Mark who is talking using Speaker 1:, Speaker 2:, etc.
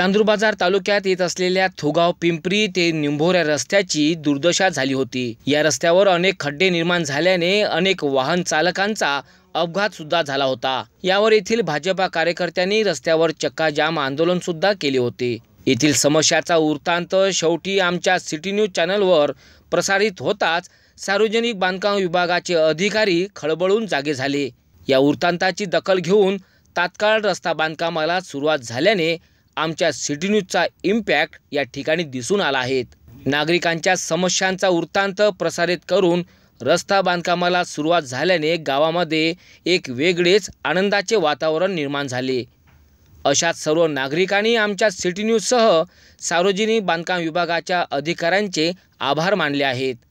Speaker 1: चांदूरबाजार तालुक्यात येत असलेल्या थोगाव पिंपरी ते निंभोऱ्या रस्त्याची दुर्दशा झाली होती या रस्त्यावर अनेक खड्डे निर्माण झाल्याने अनेक वाहन चालकांचा अपघात सुद्धा झाला होता यावर येथील भाजपा कार्यकर्त्यांनी रस्त्यावर चक्काजाम आंदोलन सुद्धा केले होते येथील समस्याचा वृत्तांत शेवटी आमच्या सिटी न्यूज चॅनलवर प्रसारित होताच सार्वजनिक बांधकाम विभागाचे अधिकारी खळबळून जागे झाले या वृत्तांताची दखल घेऊन तात्काळ रस्ता बांधकामाला सुरुवात झाल्याने आमच्या सिटी न्यूजचा इम्पॅक्ट या ठिकाणी दिसून आला आहे नागरिकांच्या समस्यांचा वृत्तांत प्रसारित करून रस्ता बांधकामाला सुरुवात झाल्याने गावामध्ये एक वेगळेच आनंदाचे वातावरण निर्माण झाले अशात सर्व नागरिकांनी आमच्या सिटी न्यूजसह सार्वजनिक बांधकाम विभागाच्या अधिकाऱ्यांचे आभार मानले आहेत